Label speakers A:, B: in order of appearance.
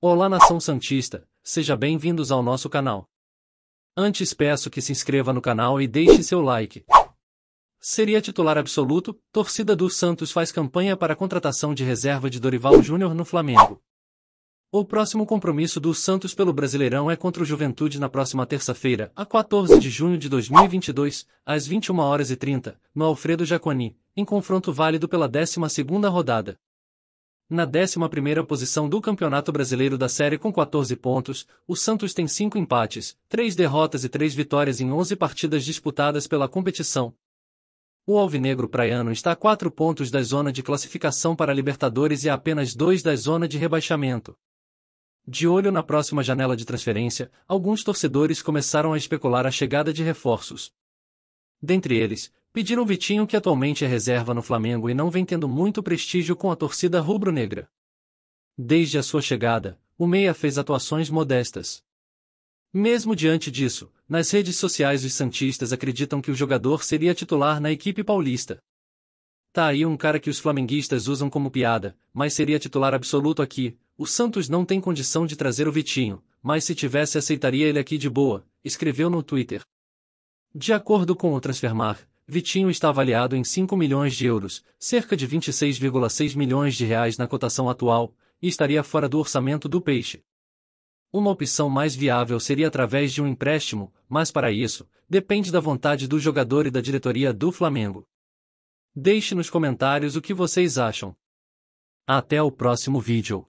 A: Olá Nação Santista, seja bem-vindos ao nosso canal. Antes peço que se inscreva no canal e deixe seu like. Seria titular absoluto, torcida do Santos faz campanha para a contratação de reserva de Dorival Júnior no Flamengo. O próximo compromisso do Santos pelo Brasileirão é contra o Juventude na próxima terça-feira, a 14 de junho de 2022, às 21 horas e 30, no Alfredo Jaconi, em confronto válido pela 12ª rodada na 11ª posição do Campeonato Brasileiro da Série com 14 pontos, o Santos tem 5 empates, 3 derrotas e 3 vitórias em 11 partidas disputadas pela competição. O alvinegro praiano está a 4 pontos da zona de classificação para Libertadores e a apenas 2 da zona de rebaixamento. De olho na próxima janela de transferência, alguns torcedores começaram a especular a chegada de reforços. Dentre eles, pediram Vitinho que atualmente é reserva no Flamengo e não vem tendo muito prestígio com a torcida rubro-negra. Desde a sua chegada, o Meia fez atuações modestas. Mesmo diante disso, nas redes sociais os Santistas acreditam que o jogador seria titular na equipe paulista. Tá aí um cara que os flamenguistas usam como piada, mas seria titular absoluto aqui. O Santos não tem condição de trazer o Vitinho, mas se tivesse aceitaria ele aqui de boa, escreveu no Twitter. De acordo com o Transfermar, Vitinho está avaliado em 5 milhões de euros, cerca de 26,6 milhões de reais na cotação atual, e estaria fora do orçamento do peixe. Uma opção mais viável seria através de um empréstimo, mas para isso, depende da vontade do jogador e da diretoria do Flamengo. Deixe nos comentários o que vocês acham. Até o próximo vídeo.